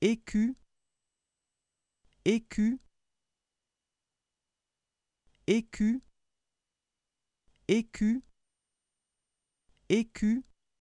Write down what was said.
écu écu écu écu écu